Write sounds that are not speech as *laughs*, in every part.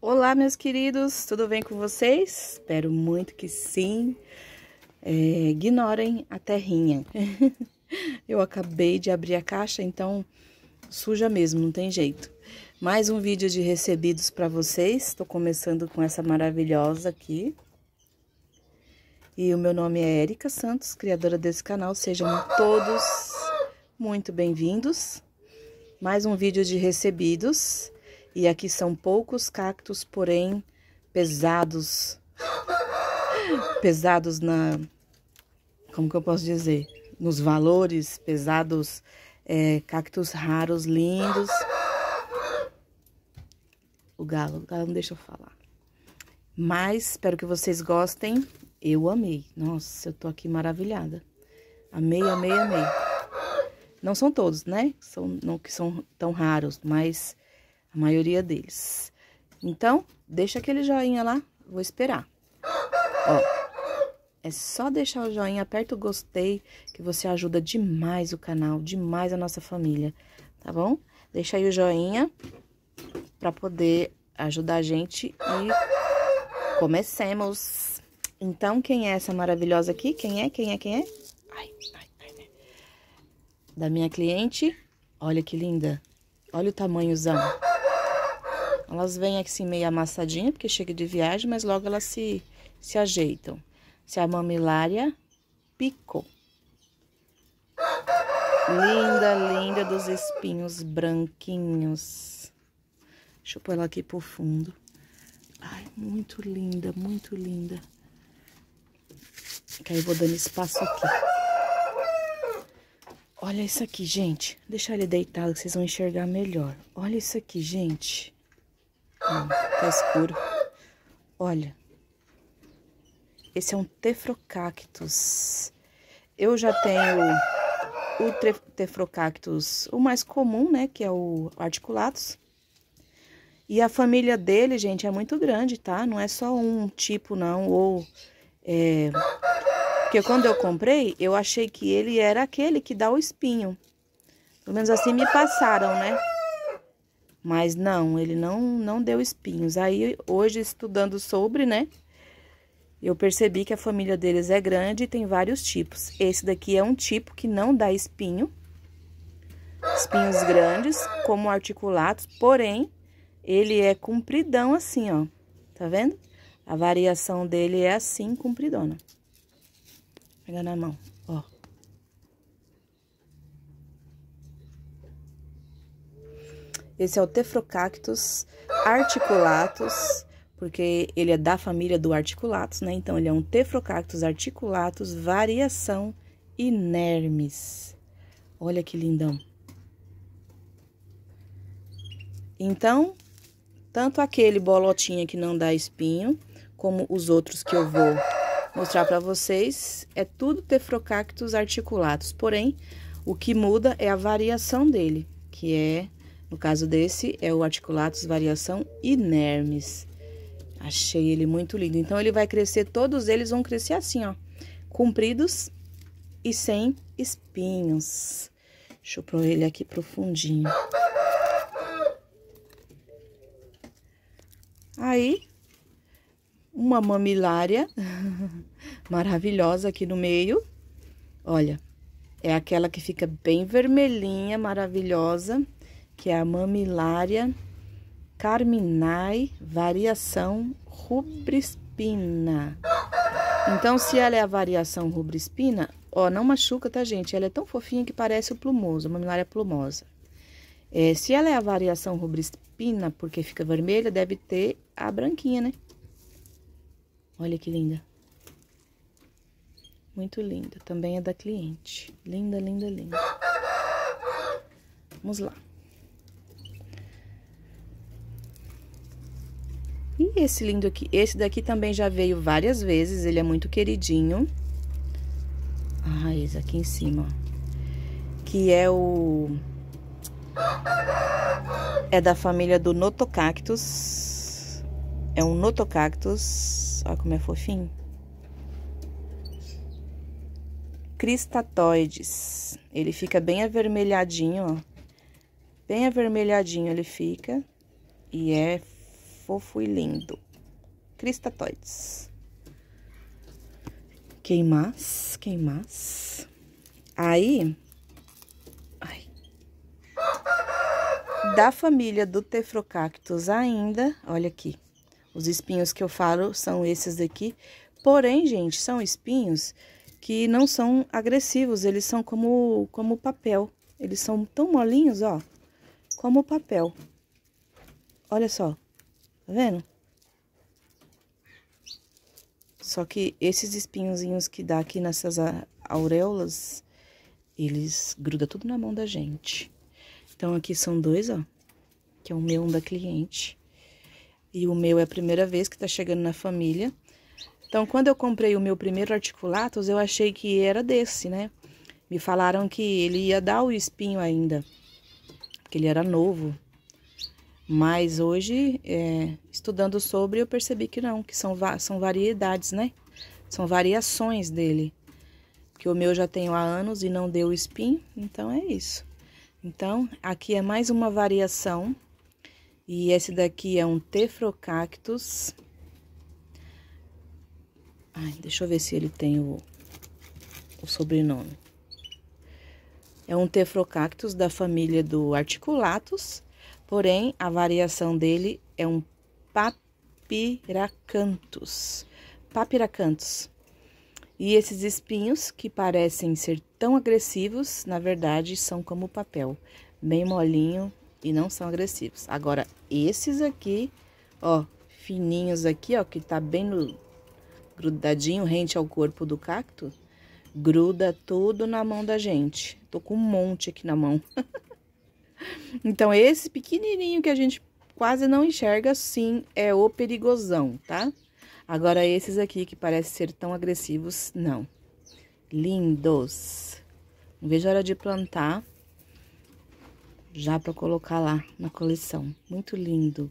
Olá, meus queridos, tudo bem com vocês? Espero muito que sim. É, ignorem a terrinha. *laughs* Eu acabei de abrir a caixa, então suja mesmo, não tem jeito. Mais um vídeo de recebidos para vocês. Estou começando com essa maravilhosa aqui. E o meu nome é Erika Santos, criadora desse canal. Sejam todos muito bem-vindos. Mais um vídeo de recebidos. E aqui são poucos cactos, porém pesados. Pesados na. Como que eu posso dizer? Nos valores, pesados é, cactos raros, lindos. O galo, o galo não deixa eu falar. Mas espero que vocês gostem. Eu amei. Nossa, eu tô aqui maravilhada. Amei, amei, amei. Não são todos, né? São, não que são tão raros, mas a maioria deles. Então, deixa aquele joinha lá, vou esperar. Ó, é só deixar o joinha, aperta o gostei, que você ajuda demais o canal, demais a nossa família, tá bom? Deixa aí o joinha para poder ajudar a gente e comecemos. Então, quem é essa maravilhosa aqui? Quem é? Quem é? Quem é? Ai, ai, ai, né? Da minha cliente. Olha que linda. Olha o tamanhozão. Elas vêm assim meio amassadinha, porque chega de viagem, mas logo elas se, se ajeitam. Se é a mamilária picou. Linda, linda dos espinhos branquinhos. Deixa eu pôr ela aqui pro fundo. Ai, muito linda, muito linda. Que aí eu vou dando espaço aqui. Olha isso aqui, gente. Deixa ele deitado que vocês vão enxergar melhor. Olha isso aqui, gente. Não, hum, tá escuro. Olha. Esse é um tefrocactus. Eu já tenho o tefrocactus, o mais comum, né, que é o articulatus. E a família dele, gente, é muito grande, tá? Não é só um tipo, não, ou... É... Porque quando eu comprei, eu achei que ele era aquele que dá o espinho. Pelo menos assim me passaram, né? Mas não, ele não, não deu espinhos. Aí, hoje, estudando sobre, né? Eu percebi que a família deles é grande e tem vários tipos. Esse daqui é um tipo que não dá espinho. Espinhos grandes, como articulados, porém, ele é compridão assim, ó. Tá vendo? A variação dele é assim, compridona. Pega na mão. Esse é o Tefrocactus articulatus, porque ele é da família do articulatus, né? Então, ele é um Tefrocactus articulatus, variação inermes. Olha que lindão. Então, tanto aquele bolotinha que não dá espinho, como os outros que eu vou mostrar para vocês, é tudo Tefrocactus articulatus. Porém, o que muda é a variação dele, que é no caso desse, é o Articulatus variação inermes. Achei ele muito lindo. Então, ele vai crescer, todos eles vão crescer assim, ó. Compridos e sem espinhos. Deixa eu pôr ele aqui pro fundinho. Aí, uma mamilária *laughs* maravilhosa aqui no meio. Olha, é aquela que fica bem vermelhinha, maravilhosa que é a mamilária carminai variação rubrispina. Então, se ela é a variação rubrispina, ó, não machuca, tá, gente? Ela é tão fofinha que parece o plumoso, a mamilária plumosa. É, se ela é a variação rubrispina, porque fica vermelha, deve ter a branquinha, né? Olha que linda. Muito linda. Também é da cliente. Linda, linda, linda. Vamos lá. E esse lindo aqui? Esse daqui também já veio várias vezes, ele é muito queridinho. A raiz aqui em cima, ó. Que é o... É da família do Notocactus. É um Notocactus. Olha como é fofinho. Cristatoides. Ele fica bem avermelhadinho, ó. Bem avermelhadinho ele fica. E é fofo e lindo. Cristatoides. Queimar, queimar. Aí, ai, da família do Tefrocactus ainda, olha aqui, os espinhos que eu falo são esses daqui, porém, gente, são espinhos que não são agressivos, eles são como, como papel, eles são tão molinhos, ó, como papel. Olha só, Tá vendo? Só que esses espinhozinhos que dá aqui nessas auréolas, eles grudam tudo na mão da gente. Então, aqui são dois, ó. Que é o meu, um da cliente. E o meu é a primeira vez que tá chegando na família. Então, quando eu comprei o meu primeiro Articulatus, eu achei que era desse, né? Me falaram que ele ia dar o espinho ainda. Porque ele era novo. Mas hoje, é, estudando sobre, eu percebi que não, que são, são variedades, né? São variações dele. Que o meu já tenho há anos e não deu espinho, então é isso. Então, aqui é mais uma variação. E esse daqui é um Tefrocactus. Ai, deixa eu ver se ele tem o, o sobrenome. É um Tefrocactus da família do Articulatus Porém, a variação dele é um papiracantus. Papiracantus. E esses espinhos, que parecem ser tão agressivos, na verdade são como papel, bem molinho e não são agressivos. Agora, esses aqui, ó, fininhos aqui, ó, que tá bem no, grudadinho, rente ao corpo do cacto, gruda tudo na mão da gente. Tô com um monte aqui na mão. *laughs* Então, esse pequenininho que a gente quase não enxerga, sim, é o perigosão, tá? Agora, esses aqui que parecem ser tão agressivos, não. Lindos! Veja vejo a hora de plantar já para colocar lá na coleção. Muito lindo.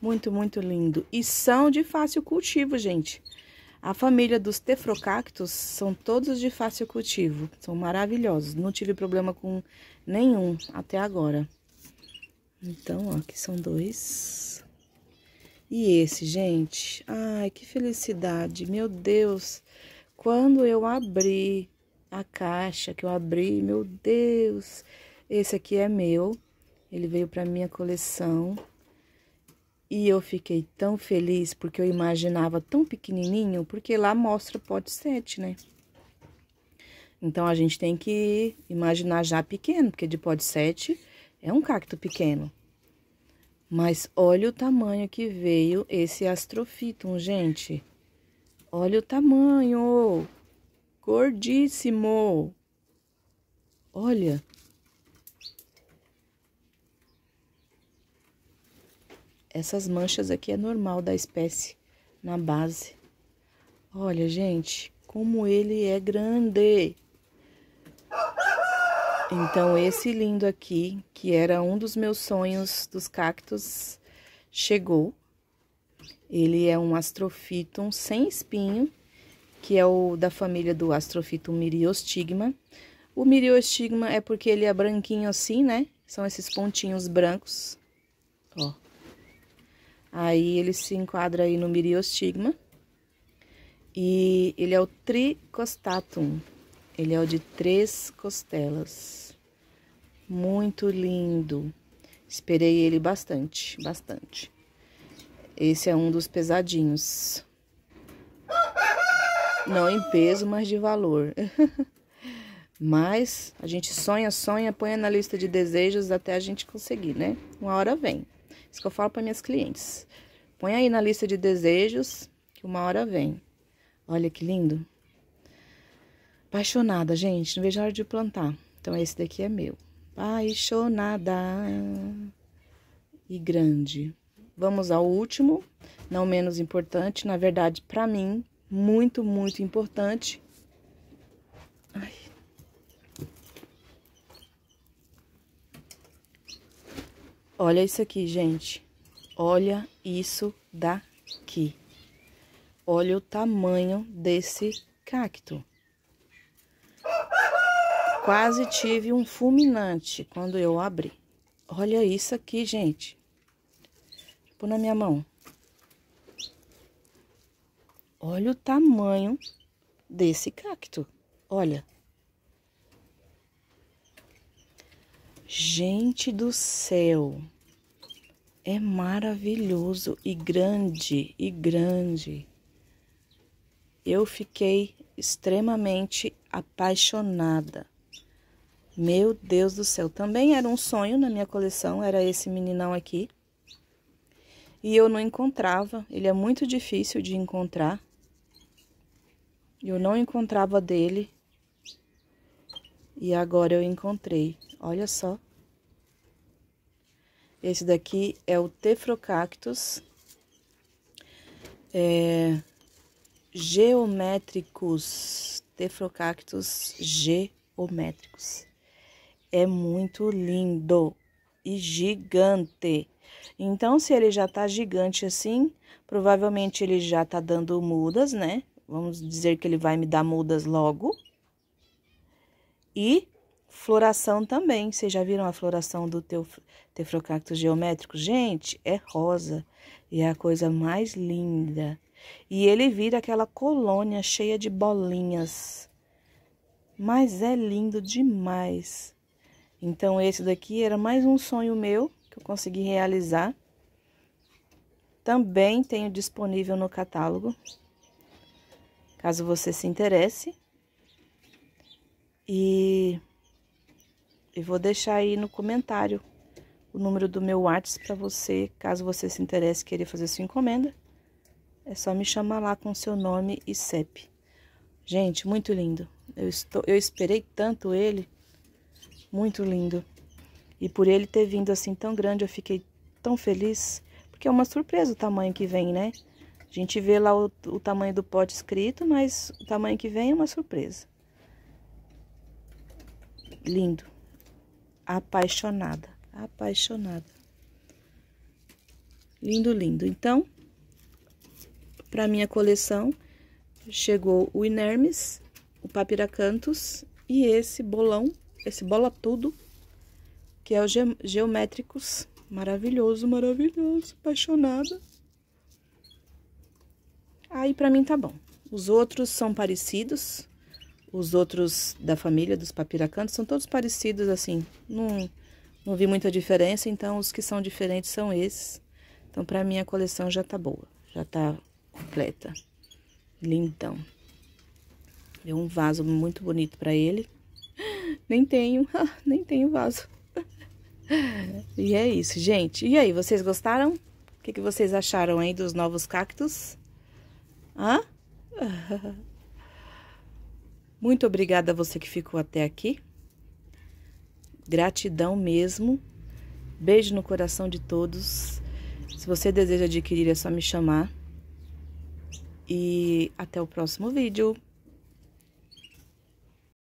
Muito, muito lindo. E são de fácil cultivo, gente. A família dos tefrocactos são todos de fácil cultivo. São maravilhosos. Não tive problema com nenhum até agora. Então, ó, aqui são dois. E esse, gente, ai, que felicidade, meu Deus. Quando eu abri a caixa que eu abri, meu Deus, esse aqui é meu. Ele veio para minha coleção. E eu fiquei tão feliz porque eu imaginava tão pequenininho, porque lá mostra pote 7, né? Então, a gente tem que imaginar já pequeno, porque de pod 7 é um cacto pequeno. Mas olha o tamanho que veio esse astrofitum, gente. Olha o tamanho! Gordíssimo! Olha! Essas manchas aqui é normal da espécie na base. Olha, gente, como ele é grande! Então, esse lindo aqui, que era um dos meus sonhos dos cactos, chegou. Ele é um astrofitum sem espinho, que é o da família do astrofitum miriostigma. O miriostigma é porque ele é branquinho assim, né? São esses pontinhos brancos, ó. Aí ele se enquadra aí no miriostigma. E ele é o tricostatum. Ele é o de três costelas muito lindo. Esperei ele bastante, bastante. Esse é um dos pesadinhos. Não em peso, mas de valor. *laughs* mas a gente sonha, sonha, põe na lista de desejos até a gente conseguir, né? Uma hora vem. Isso que eu falo para minhas clientes. Põe aí na lista de desejos que uma hora vem. Olha que lindo. Apaixonada, gente. Não vejo a hora de plantar. Então esse daqui é meu apaixonada e grande. Vamos ao último, não menos importante, na verdade, para mim, muito, muito importante. Ai. Olha isso aqui, gente. Olha isso daqui. Olha o tamanho desse cacto. Quase tive um fulminante quando eu abri. Olha isso aqui, gente. Pôr na minha mão. Olha o tamanho desse cacto. Olha. Gente do céu. É maravilhoso e grande, e grande. Eu fiquei extremamente apaixonada. Meu Deus do céu, também era um sonho na minha coleção, era esse meninão aqui. E eu não encontrava, ele é muito difícil de encontrar. Eu não encontrava dele. E agora eu encontrei, olha só. Esse daqui é o Tefrocactus. É, geométricos, Tefrocactus geométricos é muito lindo e gigante. Então, se ele já tá gigante assim, provavelmente ele já tá dando mudas, né? Vamos dizer que ele vai me dar mudas logo. E floração também. Vocês já viram a floração do teu tefrocactus geométrico? Gente, é rosa e é a coisa mais linda. E ele vira aquela colônia cheia de bolinhas. Mas é lindo demais. Então, esse daqui era mais um sonho meu que eu consegui realizar. Também tenho disponível no catálogo, caso você se interesse. E, vou deixar aí no comentário o número do meu WhatsApp para você, caso você se interesse querer fazer sua encomenda. É só me chamar lá com seu nome e CEP. Gente, muito lindo. Eu, estou, eu esperei tanto ele muito lindo. E por ele ter vindo assim tão grande, eu fiquei tão feliz, porque é uma surpresa o tamanho que vem, né? A gente vê lá o, o tamanho do pote escrito, mas o tamanho que vem é uma surpresa. Lindo. Apaixonada, apaixonada. Lindo, lindo. Então, para minha coleção, chegou o Inermes, o Papiracantos e esse bolão esse bola tudo, que é o Ge Geométricos. Maravilhoso, maravilhoso, apaixonada. Aí pra mim tá bom. Os outros são parecidos. Os outros da família dos papiracantos são todos parecidos, assim. Não, não vi muita diferença, então os que são diferentes são esses. Então pra mim a coleção já tá boa, já tá completa. Lindão. Deu um vaso muito bonito pra ele. Nem tenho, *laughs* ah, nem tenho vaso. *laughs* e é isso, gente. E aí, vocês gostaram? O que, que vocês acharam aí dos novos cactos? Hã? *laughs* Muito obrigada a você que ficou até aqui. Gratidão mesmo. Beijo no coração de todos. Se você deseja adquirir, é só me chamar. E até o próximo vídeo.